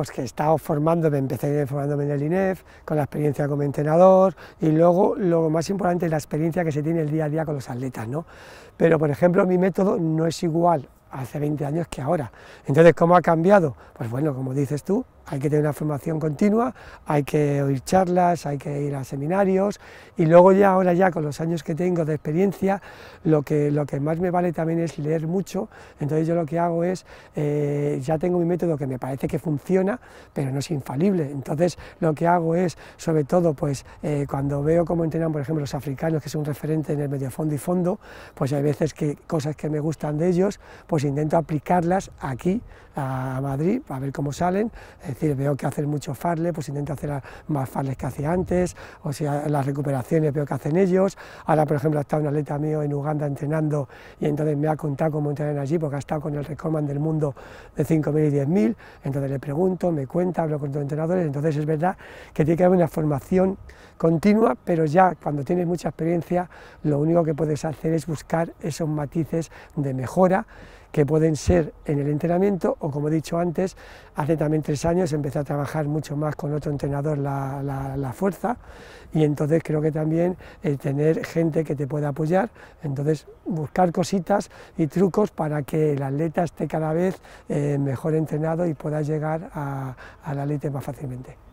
pues que he estado formándome, empecé formándome en el INEF, con la experiencia como entrenador y luego lo más importante la experiencia que se tiene el día a día con los atletas, ¿no? Pero, por ejemplo, mi método no es igual hace 20 años que ahora. Entonces, ¿cómo ha cambiado? Pues bueno, como dices tú, hay que tener una formación continua, hay que oír charlas, hay que ir a seminarios y luego ya ahora ya con los años que tengo de experiencia, lo que, lo que más me vale también es leer mucho, entonces yo lo que hago es, eh, ya tengo mi método que me parece que funciona, pero no es infalible, entonces lo que hago es, sobre todo pues eh, cuando veo cómo entrenan por ejemplo los africanos, que son un referente en el medio fondo y fondo, pues hay veces que cosas que me gustan de ellos, pues intento aplicarlas aquí a Madrid, a ver cómo salen, veo que hacen muchos farles, pues intento hacer más farles que hacía antes, o sea, las recuperaciones veo que hacen ellos. Ahora, por ejemplo, ha estado un atleta mío en Uganda entrenando y entonces me ha contado cómo entrenan allí, porque ha estado con el recordman del mundo de 5.000 y 10.000, entonces le pregunto, me cuenta, hablo con los entrenadores, entonces es verdad que tiene que haber una formación continua, pero ya cuando tienes mucha experiencia, lo único que puedes hacer es buscar esos matices de mejora que pueden ser en el entrenamiento o, como he dicho antes, hace también tres años empecé a trabajar mucho más con otro entrenador la, fuerza y entonces creo que también eh, tener gente que te pueda apoyar, entonces buscar cositas y trucos para que el atleta esté cada vez eh, mejor entrenado y pueda llegar a, la élite más fácilmente.